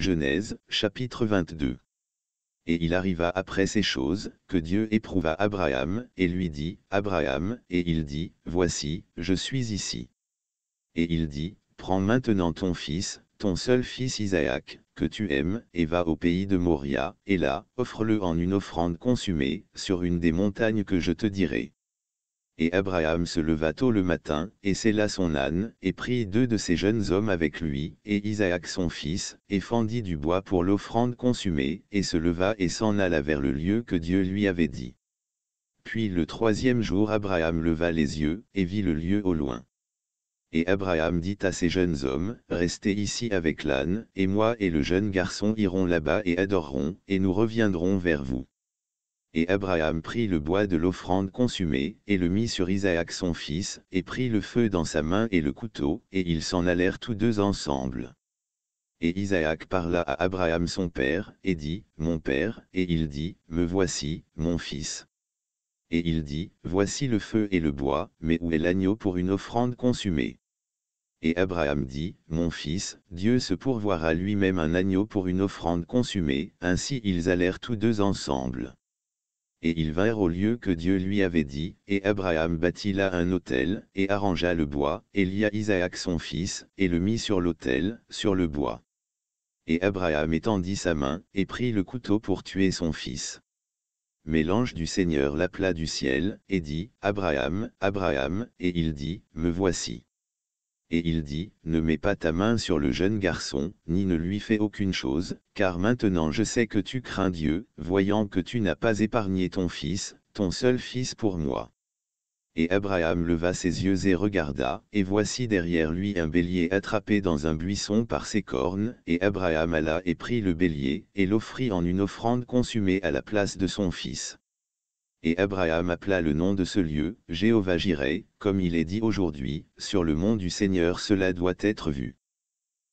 Genèse, chapitre 22. Et il arriva après ces choses, que Dieu éprouva Abraham, et lui dit, Abraham, et il dit, Voici, je suis ici. Et il dit, Prends maintenant ton fils, ton seul fils Isaac, que tu aimes, et va au pays de Moria, et là, offre-le en une offrande consumée, sur une des montagnes que je te dirai. Et Abraham se leva tôt le matin, et sella son âne, et prit deux de ses jeunes hommes avec lui, et Isaac son fils, et fendit du bois pour l'offrande consumée, et se leva et s'en alla vers le lieu que Dieu lui avait dit. Puis le troisième jour Abraham leva les yeux, et vit le lieu au loin. Et Abraham dit à ses jeunes hommes, Restez ici avec l'âne, et moi et le jeune garçon irons là-bas et adorerons, et nous reviendrons vers vous. Et Abraham prit le bois de l'offrande consumée, et le mit sur Isaac son fils, et prit le feu dans sa main et le couteau, et ils s'en allèrent tous deux ensemble. Et Isaac parla à Abraham son père, et dit, Mon père, et il dit, Me voici, mon fils. Et il dit, Voici le feu et le bois, mais où est l'agneau pour une offrande consumée Et Abraham dit, Mon fils, Dieu se pourvoira lui-même un agneau pour une offrande consumée, ainsi ils allèrent tous deux ensemble et ils vinrent au lieu que Dieu lui avait dit, et Abraham bâtit là un autel, et arrangea le bois, et lia Isaac son fils, et le mit sur l'autel, sur le bois. Et Abraham étendit sa main, et prit le couteau pour tuer son fils. Mais l'ange du Seigneur l'appela du ciel, et dit, Abraham, Abraham, et il dit, Me voici et il dit, Ne mets pas ta main sur le jeune garçon, ni ne lui fais aucune chose, car maintenant je sais que tu crains Dieu, voyant que tu n'as pas épargné ton fils, ton seul fils pour moi. Et Abraham leva ses yeux et regarda, et voici derrière lui un bélier attrapé dans un buisson par ses cornes, et Abraham alla et prit le bélier, et l'offrit en une offrande consumée à la place de son fils et Abraham appela le nom de ce lieu, Jéhovah Jireh, comme il est dit aujourd'hui, sur le mont du Seigneur cela doit être vu.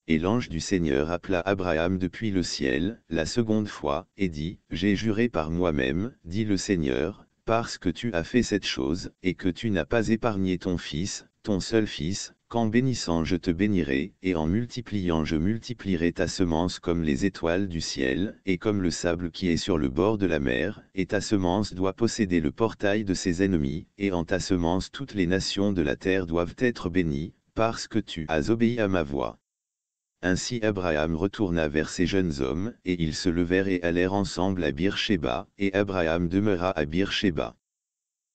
Et l'ange du Seigneur appela Abraham depuis le ciel, la seconde fois, et dit, J'ai juré par moi-même, dit le Seigneur, parce que tu as fait cette chose, et que tu n'as pas épargné ton fils, ton seul fils, Qu'en bénissant je te bénirai, et en multipliant je multiplierai ta semence comme les étoiles du ciel, et comme le sable qui est sur le bord de la mer, et ta semence doit posséder le portail de ses ennemis, et en ta semence toutes les nations de la terre doivent être bénies, parce que tu as obéi à ma voix. Ainsi Abraham retourna vers ses jeunes hommes, et ils se levèrent et allèrent ensemble à Sheba, et Abraham demeura à Sheba.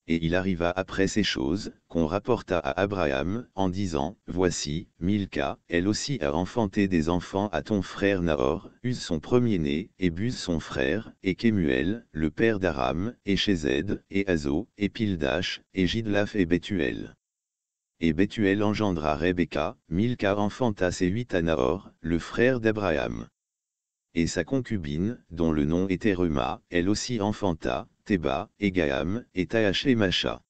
Et il arriva après ces choses, qu'on rapporta à Abraham, en disant, Voici, Milka, elle aussi a enfanté des enfants à ton frère Nahor, Uz son premier-né, et Buz son frère, et Kemuel, le père d'Aram, et Chezed, et Azo, et Pildash, et Gidlaf et Bethuel. Et Bethuel engendra Rebecca, Milka enfanta ses huit à Nahor, le frère d'Abraham et sa concubine, dont le nom était Ruma, elle aussi enfanta, Théba, Egaam, et Tahash et Macha.